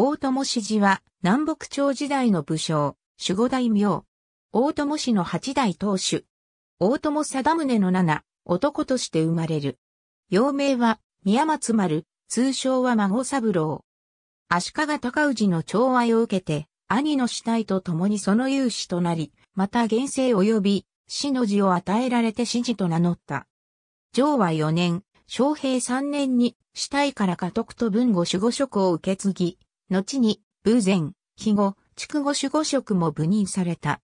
大友氏寺は南北朝時代の武将、守護大名。大友氏の八代当主。大友貞宗の七、男として生まれる。幼名は宮松丸、通称は孫三郎。足利尊氏の寵愛を受けて、兄の死体と共にその勇士となり、また現世及び死の字を与えられて死事と名乗った。上和四年、昌平三年に死体から家督と文後守護職を受け継ぎ、後に、偶然、記語、筑語守護職も部任された。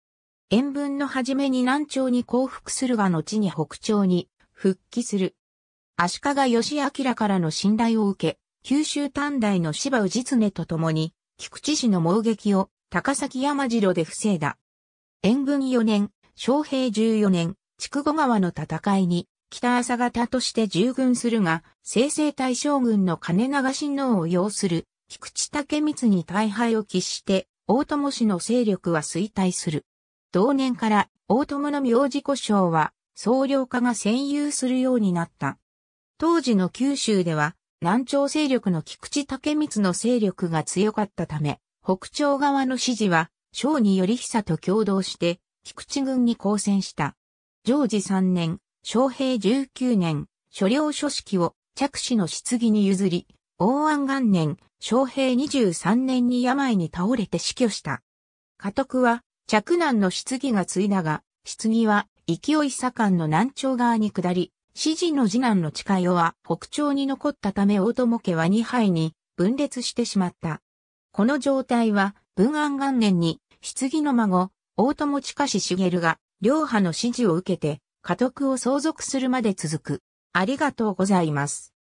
塩文の初めに南朝に降伏するが後に北朝に復帰する。足利義明からの信頼を受け、九州短大の芝氏常と共に、菊池氏の猛撃を高崎山城で防いだ。塩文4年、昌平14年、筑後川の戦いに、北朝方として従軍するが、正々大将軍の金長親王を擁する菊池武光に大敗を喫して、大友氏の勢力は衰退する。同年から大友の名字故障は総領化が占有するようになった。当時の九州では南朝勢力の菊池武光の勢力が強かったため、北朝側の支持は小に頼久と共同して菊池軍に交戦した。常時3年、昌平19年、所領書式を着手の質疑に譲り、王安元年、昌平23年に病に倒れて死去した。家督は、嫡男の質疑が継いだが、質疑は勢い盛んの南朝側に下り、指示の次男の近代は北朝に残ったため大友家は2杯に分裂してしまった。この状態は、文安元年に、質疑の孫、大友近氏茂が、両派の指示を受けて、家督を相続するまで続く。ありがとうございます。